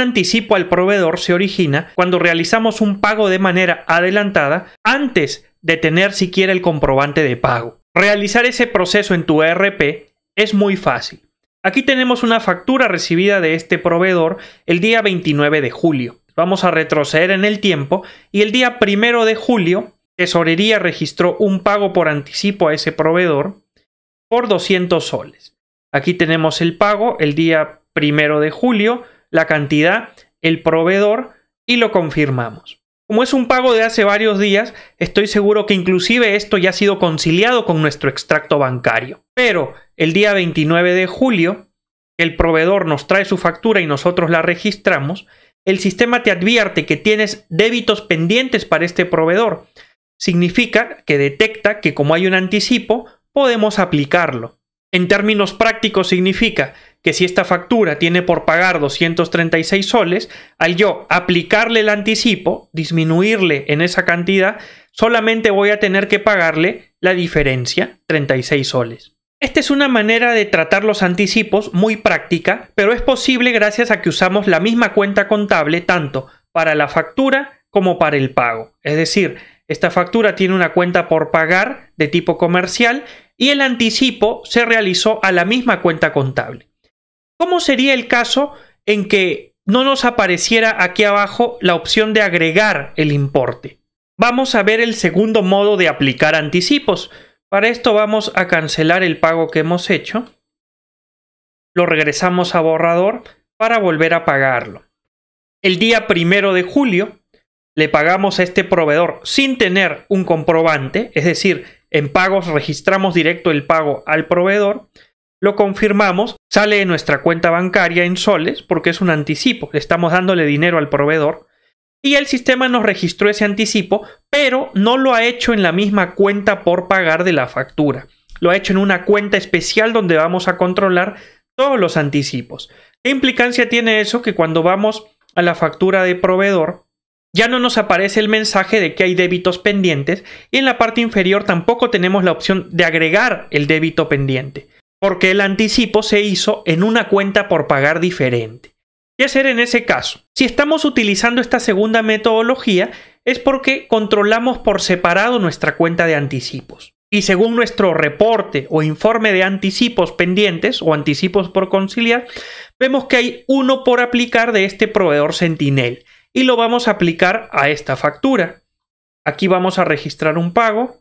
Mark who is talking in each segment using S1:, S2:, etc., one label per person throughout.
S1: anticipo al proveedor se origina cuando realizamos un pago de manera adelantada antes de tener siquiera el comprobante de pago. Realizar ese proceso en tu ERP es muy fácil. Aquí tenemos una factura recibida de este proveedor el día 29 de julio. Vamos a retroceder en el tiempo y el día 1 de julio Tesorería registró un pago por anticipo a ese proveedor por 200 soles. Aquí tenemos el pago el día 1 de julio la cantidad, el proveedor y lo confirmamos. Como es un pago de hace varios días, estoy seguro que inclusive esto ya ha sido conciliado con nuestro extracto bancario. Pero el día 29 de julio, el proveedor nos trae su factura y nosotros la registramos, el sistema te advierte que tienes débitos pendientes para este proveedor. Significa que detecta que como hay un anticipo, podemos aplicarlo. En términos prácticos significa que si esta factura tiene por pagar 236 soles, al yo aplicarle el anticipo, disminuirle en esa cantidad, solamente voy a tener que pagarle la diferencia, 36 soles. Esta es una manera de tratar los anticipos muy práctica, pero es posible gracias a que usamos la misma cuenta contable tanto para la factura como para el pago. Es decir, esta factura tiene una cuenta por pagar de tipo comercial y el anticipo se realizó a la misma cuenta contable. ¿Cómo sería el caso en que no nos apareciera aquí abajo la opción de agregar el importe? Vamos a ver el segundo modo de aplicar anticipos. Para esto vamos a cancelar el pago que hemos hecho. Lo regresamos a borrador para volver a pagarlo. El día primero de julio le pagamos a este proveedor sin tener un comprobante, es decir, en pagos registramos directo el pago al proveedor, lo confirmamos, sale de nuestra cuenta bancaria en soles porque es un anticipo, le estamos dándole dinero al proveedor y el sistema nos registró ese anticipo, pero no lo ha hecho en la misma cuenta por pagar de la factura. Lo ha hecho en una cuenta especial donde vamos a controlar todos los anticipos. ¿Qué implicancia tiene eso que cuando vamos a la factura de proveedor ya no nos aparece el mensaje de que hay débitos pendientes y en la parte inferior tampoco tenemos la opción de agregar el débito pendiente, porque el anticipo se hizo en una cuenta por pagar diferente. ¿Qué hacer en ese caso? Si estamos utilizando esta segunda metodología es porque controlamos por separado nuestra cuenta de anticipos. Y según nuestro reporte o informe de anticipos pendientes o anticipos por conciliar, vemos que hay uno por aplicar de este proveedor Sentinel y lo vamos a aplicar a esta factura. Aquí vamos a registrar un pago,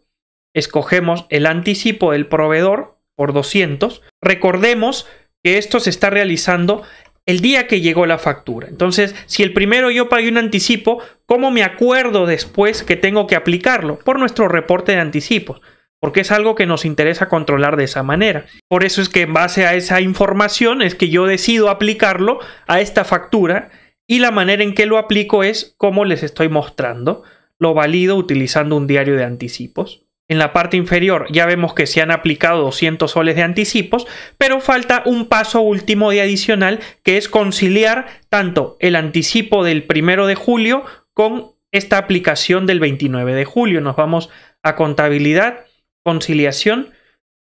S1: escogemos el anticipo del proveedor por 200. Recordemos que esto se está realizando el día que llegó la factura. Entonces, si el primero yo pagué un anticipo, ¿cómo me acuerdo después que tengo que aplicarlo? Por nuestro reporte de anticipos, porque es algo que nos interesa controlar de esa manera. Por eso es que en base a esa información es que yo decido aplicarlo a esta factura y la manera en que lo aplico es como les estoy mostrando. Lo valido utilizando un diario de anticipos. En la parte inferior ya vemos que se han aplicado 200 soles de anticipos, pero falta un paso último y adicional que es conciliar tanto el anticipo del 1 de julio con esta aplicación del 29 de julio. Nos vamos a contabilidad, conciliación,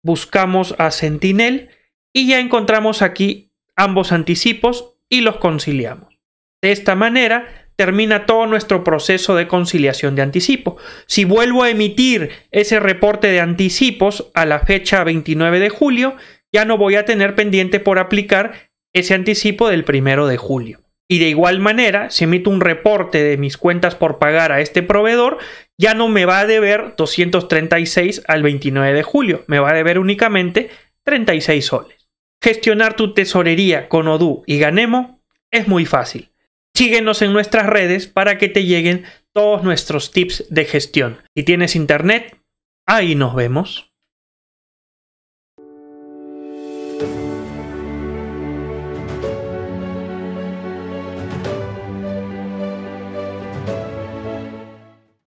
S1: buscamos a Sentinel y ya encontramos aquí ambos anticipos y los conciliamos. De esta manera termina todo nuestro proceso de conciliación de anticipo. Si vuelvo a emitir ese reporte de anticipos a la fecha 29 de julio, ya no voy a tener pendiente por aplicar ese anticipo del 1 de julio. Y de igual manera, si emito un reporte de mis cuentas por pagar a este proveedor, ya no me va a deber 236 al 29 de julio, me va a deber únicamente 36 soles. Gestionar tu tesorería con Odoo y Ganemo es muy fácil síguenos en nuestras redes para que te lleguen todos nuestros tips de gestión. Si tienes internet, ahí nos vemos.